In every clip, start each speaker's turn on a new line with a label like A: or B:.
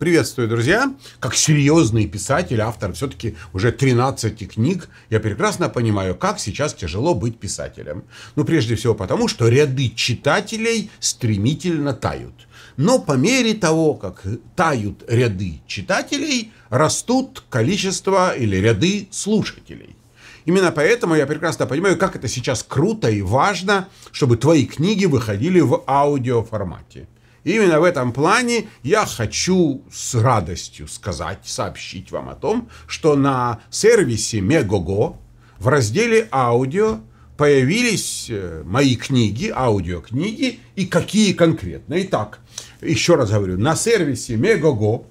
A: Приветствую, друзья! Как серьезный писатель, автор все-таки уже 13 книг, я прекрасно понимаю, как сейчас тяжело быть писателем. Ну, прежде всего потому, что ряды читателей стремительно тают. Но по мере того, как тают ряды читателей, растут количество или ряды слушателей. Именно поэтому я прекрасно понимаю, как это сейчас круто и важно, чтобы твои книги выходили в аудиоформате. формате. Именно в этом плане я хочу с радостью сказать, сообщить вам о том, что на сервисе Мегого в разделе «Аудио» появились э, мои книги, аудиокниги и какие конкретно. Итак, еще раз говорю, на сервисе Мегого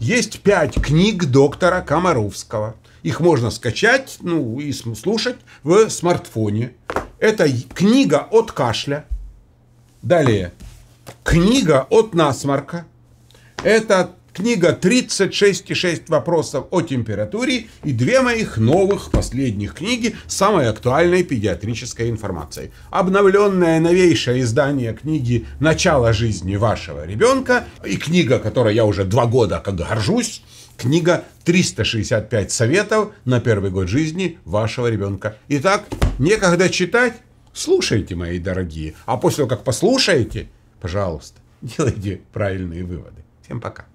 A: есть пять книг доктора Комаровского. Их можно скачать ну, и слушать в смартфоне. Это книга от кашля. Далее книга от насморка. Это книга 36,6 вопросов о температуре и две моих новых последних книги с самой актуальной педиатрической информацией. Обновленное новейшее издание книги «Начало жизни вашего ребенка» и книга, которой я уже два года как горжусь, книга «365 советов на первый год жизни вашего ребенка». Итак, некогда читать, слушайте, мои дорогие, а после того, как послушаете – Пожалуйста, делайте правильные выводы. Всем пока.